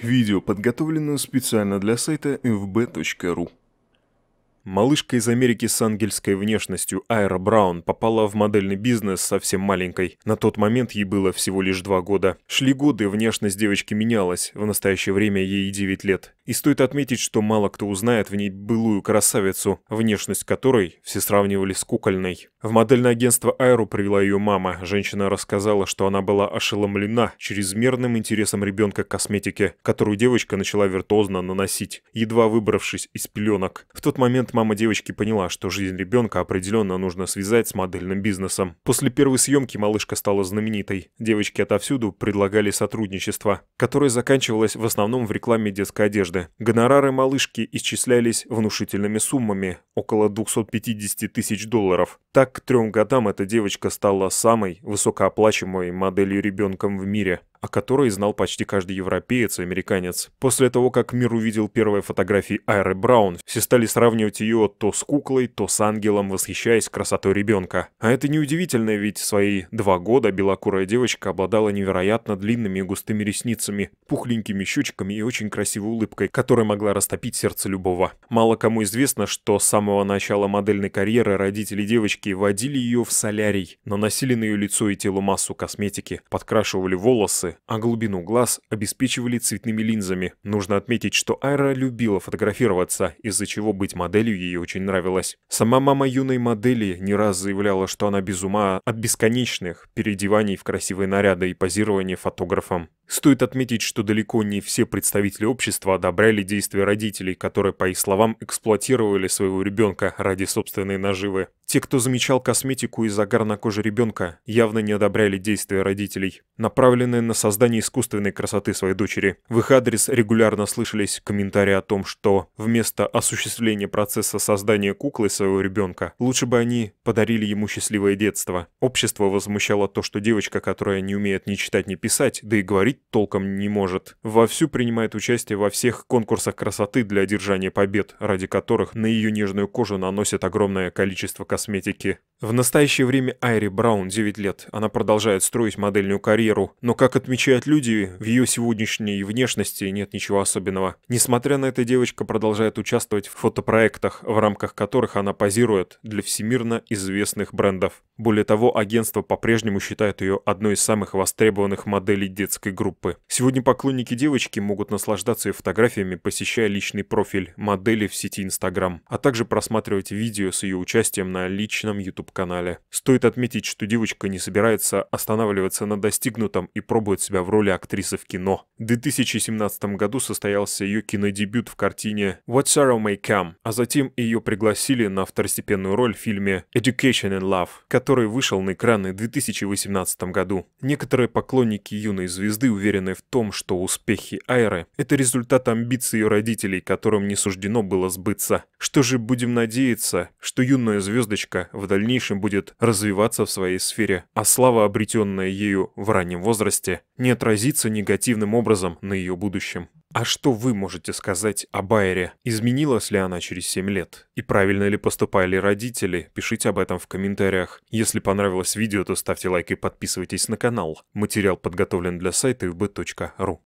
Видео подготовлено специально для сайта fb.ru. Малышка из Америки с ангельской внешностью Айра Браун попала в модельный бизнес совсем маленькой. На тот момент ей было всего лишь два года. Шли годы, внешность девочки менялась, в настоящее время ей 9 лет. И стоит отметить, что мало кто узнает в ней былую красавицу, внешность которой все сравнивали с кукольной. В модельное агентство Айру привела ее мама. Женщина рассказала, что она была ошеломлена чрезмерным интересом ребенка к косметике, которую девочка начала виртуозно наносить, едва выбравшись из пеленок. В тот момент мама девочки поняла, что жизнь ребенка определенно нужно связать с модельным бизнесом. После первой съемки малышка стала знаменитой. Девочки отовсюду предлагали сотрудничество, которое заканчивалось в основном в рекламе детской одежды однажды. Гонорары малышки исчислялись внушительными суммами, около 250 тысяч долларов. Так к трем годам эта девочка стала самой высокооплачиваемой моделью ребенком в мире о которой знал почти каждый европеец и американец. После того, как мир увидел первые фотографии Айры Браун, все стали сравнивать ее то с куклой, то с ангелом, восхищаясь красотой ребенка. А это неудивительно, ведь свои два года белокурая девочка обладала невероятно длинными и густыми ресницами, пухленькими щечками и очень красивой улыбкой штукой, которая могла растопить сердце любого. Мало кому известно, что с самого начала модельной карьеры родители девочки водили ее в солярий, наносили на ее лицо и тело массу косметики, подкрашивали волосы, а глубину глаз обеспечивали цветными линзами. Нужно отметить, что Айра любила фотографироваться, из-за чего быть моделью ей очень нравилось. Сама мама юной модели не раз заявляла, что она без ума от бесконечных переодеваний в красивые наряды и позирования фотографом. Стоит отметить, что далеко не все представители общества одобряли действия родителей, которые, по их словам, эксплуатировали своего ребенка ради собственной наживы. Те, кто замечал косметику и загар на коже ребенка, явно не одобряли действия родителей, направленные на создание искусственной красоты своей дочери. В их адрес регулярно слышались комментарии о том, что вместо осуществления процесса создания куклы своего ребенка, лучше бы они подарили ему счастливое детство. Общество возмущало то, что девочка, которая не умеет ни читать, ни писать, да и говорить толком не может, вовсю принимает участие во всех конкурсах красоты для одержания побед, ради которых на ее нежную кожу наносят огромное количество косметики. В настоящее время Айри Браун 9 лет. Она продолжает строить модельную карьеру, но, как отмечают люди, в ее сегодняшней внешности нет ничего особенного. Несмотря на это, девочка продолжает участвовать в фотопроектах, в рамках которых она позирует для всемирно известных брендов. Более того, агентство по-прежнему считает ее одной из самых востребованных моделей детской группы. Сегодня поклонники девочки могут наслаждаться ее фотографиями, посещая личный профиль модели в сети Instagram, а также просматривать видео с ее участием на личном YouTube канале. Стоит отметить, что девочка не собирается останавливаться на достигнутом и пробует себя в роли актрисы в кино. В 2017 году состоялся ее кинодебют в картине «What Sorrow May Come», а затем ее пригласили на второстепенную роль в фильме «Education and Love», который вышел на экраны в 2018 году. Некоторые поклонники юной звезды уверены в том, что успехи Айры – это результат амбиций ее родителей, которым не суждено было сбыться. Что же будем надеяться, что юная звездочка в дальнейшем будет развиваться в своей сфере, а слава, обретенная ею в раннем возрасте, не отразится негативным образом на ее будущем. А что вы можете сказать о Байере? Изменилась ли она через 7 лет? И правильно ли поступали родители? Пишите об этом в комментариях. Если понравилось видео, то ставьте лайк и подписывайтесь на канал. Материал подготовлен для сайта ub.ru.